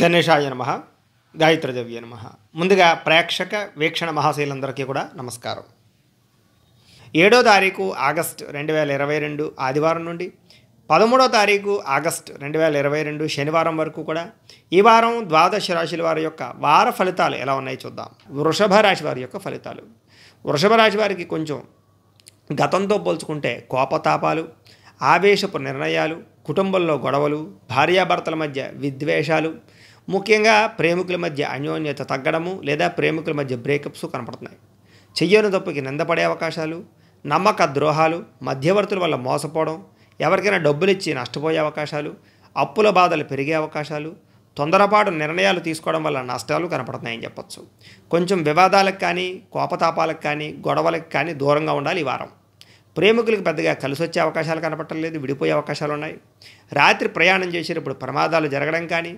గణేశాయ నమ గాయత్రదేవ్య నమ ముందుగా ప్రేక్షక వీక్షణ మహాశైలందరికీ కూడా నమస్కారం ఏడో తారీఖు ఆగస్ట్ రెండు వేల ఇరవై రెండు ఆదివారం నుండి పదమూడో తారీఖు ఆగస్ట్ రెండు వేల ఇరవై రెండు శనివారం వరకు కూడా ఈ వారం ద్వాదశ రాశుల వారి యొక్క వార ఫలితాలు ఎలా ఉన్నాయో చూద్దాం వృషభ రాశి వారి యొక్క ఫలితాలు వృషభ రాశి వారికి కొంచెం గతంతో పోల్చుకుంటే కోపతాపాలు ఆవేశపు నిర్ణయాలు కుటుంబంలో గొడవలు భార్యాభర్తల మధ్య విద్వేషాలు ముఖ్యంగా ప్రేమికుల మధ్య అన్యోన్యత తగ్గడము లేదా ప్రేమికుల మధ్య బ్రేకప్స్ కనపడుతున్నాయి చెయ్యని తప్పుకి నిందపడే అవకాశాలు నమ్మక ద్రోహాలు మధ్యవర్తుల వల్ల మోసపోవడం ఎవరికైనా డబ్బులిచ్చి నష్టపోయే అవకాశాలు అప్పుల బాధలు పెరిగే అవకాశాలు తొందరపాటు నిర్ణయాలు తీసుకోవడం వల్ల నష్టాలు కనపడుతున్నాయని చెప్పచ్చు కొంచెం వివాదాలకు కానీ కోపతాపాలకు కానీ గొడవలకు కానీ దూరంగా ఉండాలి ఈ వారం ప్రేమికులకు పెద్దగా కలిసి వచ్చే అవకాశాలు కనపడటం లేదు విడిపోయే అవకాశాలు ఉన్నాయి రాత్రి ప్రయాణం చేసేటప్పుడు ప్రమాదాలు జరగడం కానీ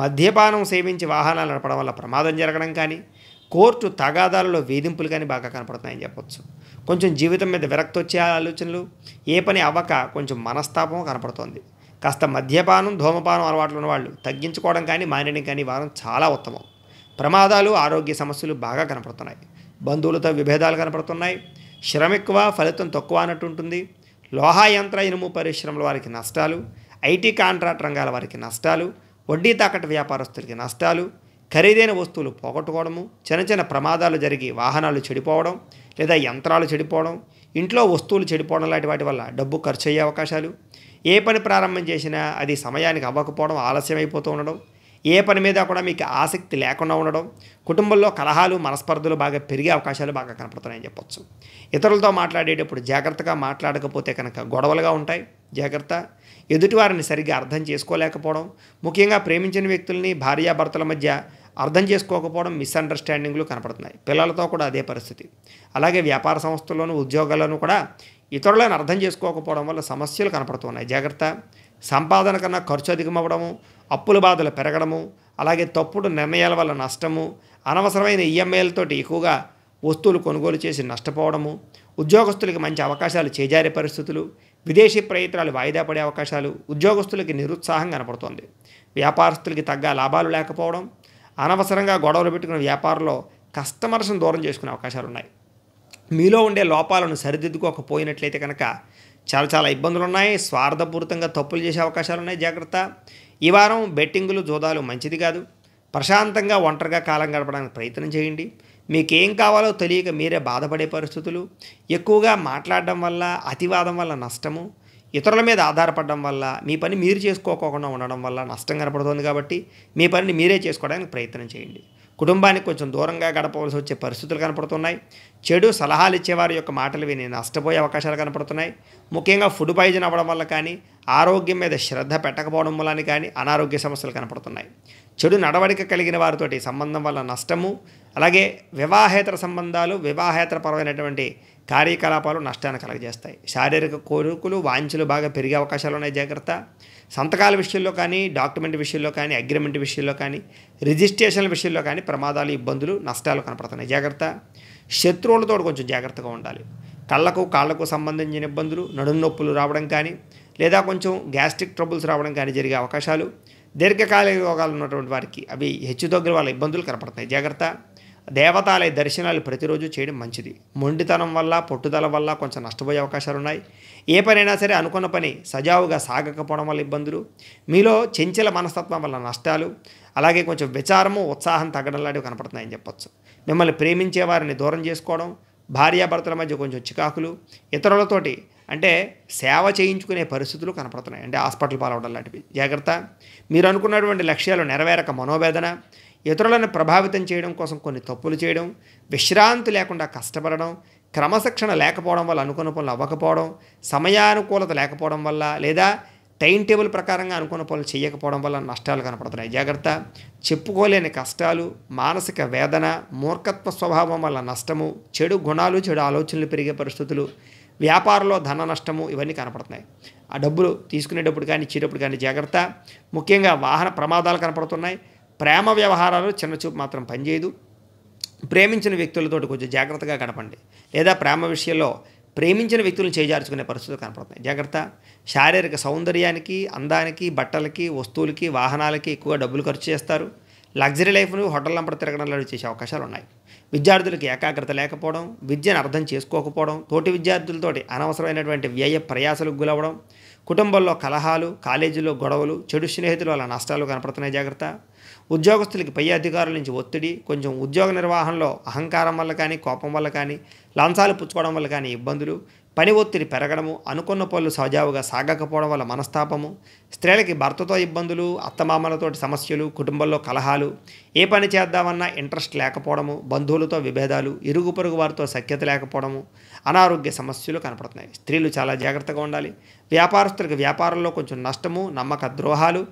మద్యపానం సేవించి వాహనాలు నడపడం వల్ల ప్రమాదం జరగడం కానీ కోర్టు తగాదాలలో వేధింపులు కానీ బాగా కనపడుతున్నాయని చెప్పొచ్చు కొంచెం జీవితం మీద విరక్తి వచ్చే ఆలోచనలు ఏ పని అవ్వక కొంచెం మనస్తాపం కనపడుతోంది కాస్త మద్యపానం ధూమపానం అలవాట్లు ఉన్నవాళ్ళు తగ్గించుకోవడం కానీ మానేయడం కానీ వారం చాలా ఉత్తమం ప్రమాదాలు ఆరోగ్య సమస్యలు బాగా కనపడుతున్నాయి బంధువులతో విభేదాలు కనపడుతున్నాయి శ్రమ ఎక్కువ ఫలితం తక్కువ అన్నట్టు ఉంటుంది లోహాయంత్ర ఇనుము పరిశ్రమల వారికి నష్టాలు ఐటీ కాంట్రాక్ట్ రంగాల వారికి నష్టాలు వడ్డీ తాకట్టు వ్యాపారస్తులకి నష్టాలు ఖరీదైన వస్తువులు పోగొట్టుకోవడము చిన్న చిన్న ప్రమాదాలు జరిగి వాహనాలు చెడిపోవడం లేదా యంత్రాలు చెడిపోవడం ఇంట్లో వస్తువులు చెడిపోవడం లాంటి వాటి వల్ల డబ్బు ఖర్చు అయ్యే అవకాశాలు ఏ పని ప్రారంభం చేసినా అది సమయానికి అవ్వకపోవడం ఆలస్యం అయిపోతూ ఉండడం ఏ పని మీద కూడా మీకు ఆసక్తి లేకుండా ఉండడం కుటుంబంలో కలహాలు మనస్పర్ధలు బాగా పెరిగే అవకాశాలు బాగా కనపడుతున్నాయని చెప్పొచ్చు ఇతరులతో మాట్లాడేటప్పుడు జాగ్రత్తగా మాట్లాడకపోతే కనుక గొడవలుగా ఉంటాయి జాగ్రత్త ఎదుటివారిని సరిగ్గా అర్థం చేసుకోలేకపోవడం ముఖ్యంగా ప్రేమించిన వ్యక్తుల్ని భార్యాభర్తల మధ్య అర్థం చేసుకోకపోవడం మిస్అండర్స్టాండింగ్లు కనపడుతున్నాయి పిల్లలతో కూడా అదే పరిస్థితి అలాగే వ్యాపార సంస్థల్లోనూ ఉద్యోగాల్లోనూ కూడా ఇతరులను అర్థం చేసుకోకపోవడం వల్ల సమస్యలు కనపడుతున్నాయి జాగ్రత్త సంపాదన కన్నా ఖర్చు అధికమవ్వడము అప్పుల బాధలు పెరగడము అలాగే తప్పుడు నిర్ణయాల వల్ల నష్టము అనవసరమైన ఈఎంఐలతోటి e ఎక్కువగా వస్తువులు కొనుగోలు చేసి నష్టపోవడము ఉద్యోగస్తులకి మంచి అవకాశాలు చేజారే పరిస్థితులు విదేశీ ప్రయత్నాలు వాయిదా పడే అవకాశాలు ఉద్యోగస్తులకి నిరుత్సాహం కనపడుతోంది వ్యాపారస్తులకి తగ్గ లాభాలు లేకపోవడం అనవసరంగా గొడవలు పెట్టుకున్న వ్యాపారంలో కస్టమర్స్ను దూరం చేసుకునే అవకాశాలు ఉన్నాయి మీలో ఉండే లోపాలను సరిదిద్దుకోకపోయినట్లయితే కనుక చాలా చాలా ఇబ్బందులు ఉన్నాయి స్వార్థపూరితంగా తప్పులు చేసే అవకాశాలు ఉన్నాయి జాగ్రత్త ఈ వారం బెట్టింగులు జోదాలు మంచిది కాదు ప్రశాంతంగా ఒంటరిగా కాలం గడపడానికి ప్రయత్నం చేయండి మీకు ఏం కావాలో తెలియక మీరే బాధపడే పరిస్థితులు ఎక్కువగా మాట్లాడడం వల్ల అతివాదం వల్ల నష్టము ఇతరుల మీద ఆధారపడడం వల్ల మీ పని మీరు చేసుకోకుండా ఉండడం వల్ల నష్టం కనపడుతుంది కాబట్టి మీ పనిని మీరే చేసుకోవడానికి ప్రయత్నం చేయండి కుటుంబానికి కొంచెం దూరంగా గడపవలసి వచ్చే పరిస్థితులు కనపడుతున్నాయి చెడు సలహాలు ఇచ్చేవారి యొక్క మాటలు విని నష్టపోయే అవకాశాలు కనపడుతున్నాయి ముఖ్యంగా ఫుడ్ పాయిజన్ అవ్వడం వల్ల కానీ ఆరోగ్యం మీద శ్రద్ధ పెట్టకపోవడం వల్ల కానీ అనారోగ్య సమస్యలు కనపడుతున్నాయి చెడు నడవడిక కలిగిన వారితోటి సంబంధం వల్ల నష్టము అలాగే వివాహేతర సంబంధాలు వివాహేతర పరమైనటువంటి కార్యకలాపాలు నష్టాన్ని కలగజేస్తాయి శారీరక కోరికలు వాంఛలు బాగా పెరిగే అవకాశాలు ఉన్నాయి జాగ్రత్త సంతకాల విషయంలో కానీ డాక్యుమెంట్ విషయంలో కానీ అగ్రిమెంట్ విషయంలో కానీ రిజిస్ట్రేషన్ల విషయంలో కానీ ప్రమాదాలు ఇబ్బందులు నష్టాలు కనపడుతున్నాయి జాగ్రత్త శత్రువులతో కొంచెం జాగ్రత్తగా ఉండాలి కళ్ళకు కాళ్లకు సంబంధించిన ఇబ్బందులు నడుము నొప్పులు రావడం కానీ లేదా కొంచెం గ్యాస్ట్రిక్ ట్రబుల్స్ రావడం కానీ జరిగే అవకాశాలు దీర్ఘకాలిక రోగాలు ఉన్నటువంటి వారికి అవి హెచ్చు దగ్గర వాళ్ళ ఇబ్బందులు కనపడుతున్నాయి జాగ్రత్త దేవతాలయ దర్శనాలు ప్రతిరోజు చేయడం మంచిది మొండితనం వల్ల పట్టుదల వల్ల కొంచెం నష్టపోయే అవకాశాలు ఉన్నాయి ఏ పనైనా సరే అనుకున్న పని సజావుగా సాగకపోవడం వల్ల ఇబ్బందులు మీలో చెంచల మనస్తత్వం వల్ల నష్టాలు అలాగే కొంచెం విచారము ఉత్సాహం తగ్గడం లాంటివి కనపడుతున్నాయని చెప్పొచ్చు మిమ్మల్ని ప్రేమించే వారిని దూరం చేసుకోవడం భార్యాభర్తల మధ్య కొంచెం చికాకులు ఇతరులతోటి అంటే సేవ చేయించుకునే పరిస్థితులు కనపడుతున్నాయి అంటే హాస్పిటల్ పాలవడం లాంటివి జాగ్రత్త మీరు అనుకున్నటువంటి లక్ష్యాలు నెరవేరక మనోవేదన ఇతరులను ప్రభావితం చేయడం కోసం కొన్ని తప్పులు చేయడం విశ్రాంతి లేకుండా కష్టపడడం క్రమశిక్షణ లేకపోవడం వల్ల అనుకున్న పనులు అవ్వకపోవడం సమయానుకూలత లేకపోవడం వల్ల లేదా టైం టేబుల్ ప్రకారంగా అనుకున్న పనులు చేయకపోవడం వల్ల నష్టాలు కనపడుతున్నాయి జాగ్రత్త చెప్పుకోలేని కష్టాలు మానసిక వేదన మూర్ఖత్వ స్వభావం వల్ల నష్టము చెడు గుణాలు చెడు ఆలోచనలు పెరిగే పరిస్థితులు వ్యాపారంలో ధన నష్టము ఇవన్నీ కనపడుతున్నాయి ఆ డబ్బులు తీసుకునేటప్పుడు కానీ ఇచ్చేటప్పుడు కానీ జాగ్రత్త ముఖ్యంగా వాహన ప్రమాదాలు కనపడుతున్నాయి ప్రేమ వ్యవహారాలు చిన్న చూపు మాత్రం పనిచేయదు ప్రేమించిన వ్యక్తులతో కొంచెం జాగ్రత్తగా గడపండి లేదా ప్రేమ విషయంలో ప్రేమించిన వ్యక్తులను చేజార్చుకునే పరిస్థితులు కనపడుతున్నాయి జాగ్రత్త శారీరక సౌందర్యానికి అందానికి బట్టలకి వస్తువులకి వాహనాలకి ఎక్కువ డబ్బులు ఖర్చు చేస్తారు లగ్జరీ లైఫ్ను హోటల్ నంబర్ తిరగడం లాంటి చేసే అవకాశాలు ఉన్నాయి విద్యార్థులకు ఏకాగ్రత లేకపోవడం విద్యను అర్థం చేసుకోకపోవడం తోటి విద్యార్థులతోటి అనవసరమైనటువంటి వ్యయ ప్రయాసలకు గులవడం కుటుంబంలో కలహాలు కాలేజీలో గొడవలు చెడు స్నేహితులు అలా నష్టాలు కనపడుతున్నాయి జాగ్రత్త ఉద్యోగస్తులకి పై అధికారుల నుంచి ఒత్తిడి కొంచెం ఉద్యోగ నిర్వహణలో అహంకారం వల్ల కానీ కోపం వల్ల కానీ లంచాలు పుచ్చుకోవడం వల్ల కానీ ఇబ్బందులు పని ఒత్తిడి పెరగడము అనుకున్న పనులు సజావుగా సాగకపోవడం వల్ల మనస్తాపము స్త్రీలకి భర్తతో ఇబ్బందులు అత్తమామలతోటి సమస్యలు కుటుంబంలో కలహాలు ఏ పని చేద్దామన్నా ఇంట్రెస్ట్ లేకపోవడము బంధువులతో విభేదాలు ఇరుగు పొరుగు వారితో సఖ్యత లేకపోవడము అనారోగ్య సమస్యలు కనపడుతున్నాయి స్త్రీలు చాలా జాగ్రత్తగా ఉండాలి వ్యాపారస్తులకు వ్యాపారంలో కొంచెం నష్టము నమ్మక ద్రోహాలు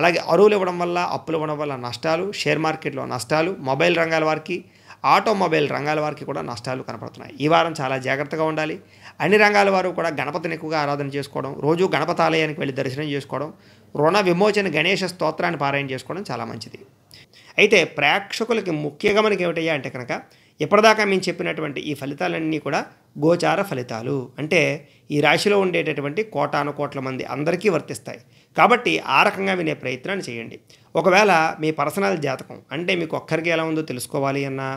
అలాగే అరువులు ఇవ్వడం వల్ల అప్పులు ఇవ్వడం వల్ల నష్టాలు షేర్ మార్కెట్లో నష్టాలు మొబైల్ రంగాల వారికి ఆటోమొబైల్ రంగాల వారికి కూడా నష్టాలు కనపడుతున్నాయి ఈ వారం చాలా జాగ్రత్తగా ఉండాలి అన్ని రంగాల వారు కూడా గణపతిని ఎక్కువగా ఆరాధన చేసుకోవడం రోజు ఆలయానికి వెళ్ళి దర్శనం చేసుకోవడం రుణ విమోచన గణేష స్తోత్రాన్ని పారాయణ చేసుకోవడం చాలా మంచిది అయితే ప్రేక్షకులకి ముఖ్యంగా మనకి ఏమిటయ్యా అంటే కనుక ఇప్పటిదాకా మేము చెప్పినటువంటి ఈ ఫలితాలన్నీ కూడా గోచార ఫలితాలు అంటే ఈ రాశిలో ఉండేటటువంటి కోటాను కోట్ల మంది అందరికీ వర్తిస్తాయి కాబట్టి ఆ రకంగా వినే ప్రయత్నాన్ని చేయండి ఒకవేళ మీ పర్సనల్ జాతకం అంటే మీకు ఒక్కరికి ఎలా ఉందో తెలుసుకోవాలి అన్నా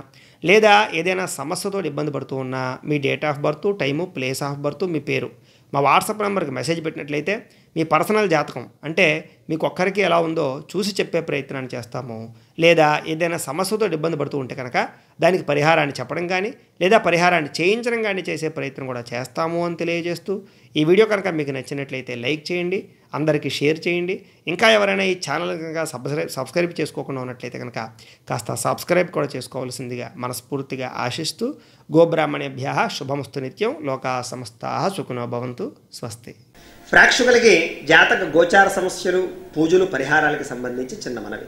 లేదా ఏదైనా సమస్యతో ఇబ్బంది పడుతూ ఉన్నా మీ date of birth time place of birth మీ పేరు మా వాట్సాప్ నెంబర్కి మెసేజ్ పెట్టినట్లయితే మీ పర్సనల్ జాతకం అంటే మీకు ఒక్కరికి ఎలా ఉందో చూసి చెప్పే ప్రయత్నాన్ని చేస్తాము లేదా ఏదైనా సమస్యతో ఇబ్బంది పడుతూ ఉంటే కనుక దానికి పరిహారాన్ని చెప్పడం కానీ లేదా పరిహారాన్ని చేయించడం కానీ చేసే ప్రయత్నం కూడా చేస్తాము అని తెలియజేస్తూ ఈ వీడియో కనుక మీకు నచ్చినట్లయితే లైక్ చేయండి అందరికీ షేర్ చేయండి ఇంకా ఎవరైనా ఈ ఛానల్ కనుక సబ్స్క్రైబ్ సబ్స్క్రైబ్ చేసుకోకుండా ఉన్నట్లయితే కనుక కాస్త సబ్స్క్రైబ్ కూడా చేసుకోవాల్సిందిగా మనస్ఫూర్తిగా ఆశిస్తూ గోబ్రాహ్మణేభ్య శుభమస్తు నిత్యం లోకా సమస్త సుఖనో భవంతు స్వస్తి ప్రేక్షకులకి జాతక గోచార సమస్యలు పూజలు పరిహారాలకు సంబంధించి చిన్న మనవి